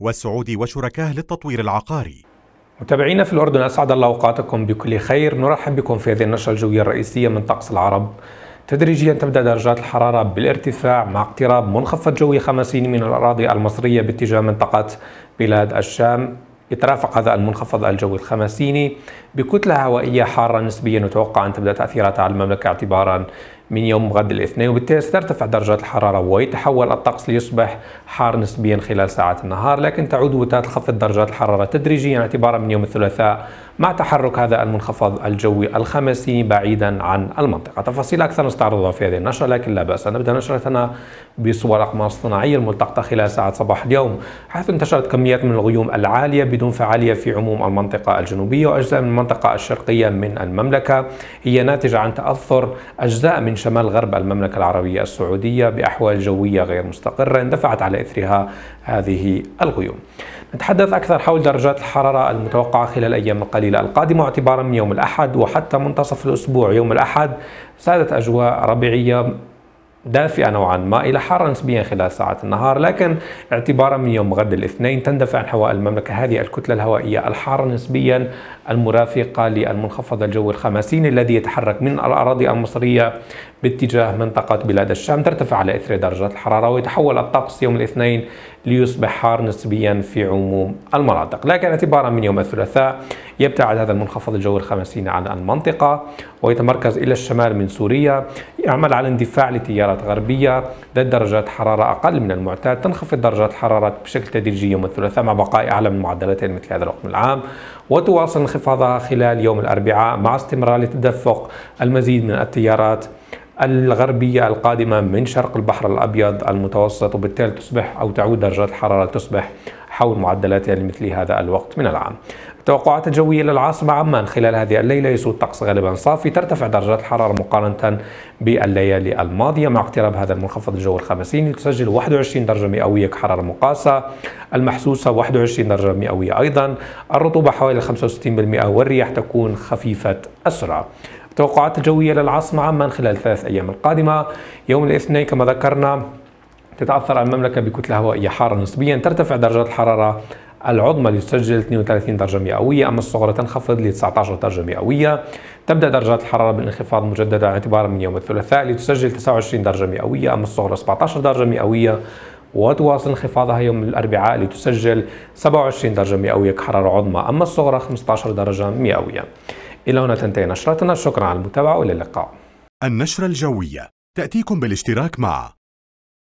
والسعودي وشركاه للتطوير العقاري متابعينا في الأردن أسعد الله أوقاتكم بكل خير نرحب بكم في هذه النشرة الجوية الرئيسية من طقس العرب تدريجيا تبدأ درجات الحرارة بالارتفاع مع اقتراب منخفض جوي خمسين من الأراضي المصرية باتجاه منطقة بلاد الشام يترافق هذا المنخفض الجوي الخمسيني بكتلة هوائية حارة نسبيا وتوقع أن تبدأ تأثيراتها على المملكة اعتبارا من يوم غد الاثنين وبالتالي سترتفع درجات الحرارة ويتحول الطقس ليصبح حار نسبيا خلال ساعات النهار لكن تعود وتنخفض درجات الحرارة تدريجيا اعتبارا من يوم الثلاثاء مع تحرك هذا المنخفض الجوي الخمسي بعيدا عن المنطقة تفاصيل أكثر نستعرضها في هذه النشرة لكن لا بأس نبدأ نشرتنا بصور أقمار صناعية الملتقطة خلال ساعات صباح اليوم حيث انتشرت كميات من الغيوم العالية بدون فعالية في عموم المنطقة الجنوبية وأجزاء من المنطقة الشرقية من المملكة هي ناتجة عن تأثر أجزاء من شمال غرب المملكة العربية السعودية بأحوال جوية غير مستقرة اندفعت على إثرها هذه الغيوم نتحدث أكثر حول درجات الحرارة المتوقعة خلال الأيام القليلة القادمة اعتبارا من يوم الأحد وحتى منتصف الأسبوع يوم الأحد سادت أجواء ربيعية دافئة نوعا ما إلى حارة نسبيا خلال ساعات النهار لكن اعتبارا من يوم غد الاثنين تندفع عن المملكة هذه الكتلة الهوائية الحارة نسبيا المرافقة للمنخفض الجوي الخماسين الذي يتحرك من الأراضي المصرية باتجاه منطقة بلاد الشام ترتفع على إثر درجات الحرارة ويتحول الطقس يوم الاثنين ليصبح حار نسبيا في عموم المناطق لكن اعتبارا من يوم الثلاثاء يبتعد هذا المنخفض الجوي الخمسين عن المنطقة ويتمركز إلى الشمال من سوريا يعمل على اندفاع لتيارات غربية ذات درجات حرارة أقل من المعتاد تنخفض درجات الحرارة بشكل تدريجي يوم الثلاثاء مع بقاء أعلى من معدلتين مثل هذا الرقم العام وتواصل انخفاضها خلال يوم الأربعاء مع استمرار لتدفق المزيد من التيارات الغربية القادمة من شرق البحر الأبيض المتوسط وبالتالي تصبح أو تعود درجات الحرارة تصبح حول معدلات لمثل يعني هذا الوقت من العام التوقعات الجوية للعاصمة عمان خلال هذه الليلة يسود طقس غالبا صافي ترتفع درجات الحرارة مقارنة بالليالي الماضية مع اقتراب هذا المنخفض الجوي الخمسين تسجل 21 درجة مئوية كحرارة مقاسة المحسوسة 21 درجة مئوية أيضا الرطوبة حوالي 65% والرياح تكون خفيفة السرعة التوقعات الجوية للعاصمة عمان خلال الثلاث أيام القادمة يوم الاثنين كما ذكرنا تتعثر المملكة بكتلة هوائية حارة نسبيا ترتفع درجات الحرارة العظمى لتسجل 32 درجة مئوية أما الصغرى تنخفض ل 19 درجة مئوية تبدأ درجات الحرارة بالانخفاض مجددا اعتبارا من يوم الثلاثاء لتسجل 29 درجة مئوية أما الصغرى 17 درجة مئوية وتواصل انخفاضها يوم الأربعاء لتسجل 27 درجة مئوية كحرارة عظمى أما الصغرى 15 درجة مئوية إلى هنا تنتهي نشرتنا شكرا على المتابعة وإلى اللقاء النشرة الجوية تأتيكم بالاشتراك مع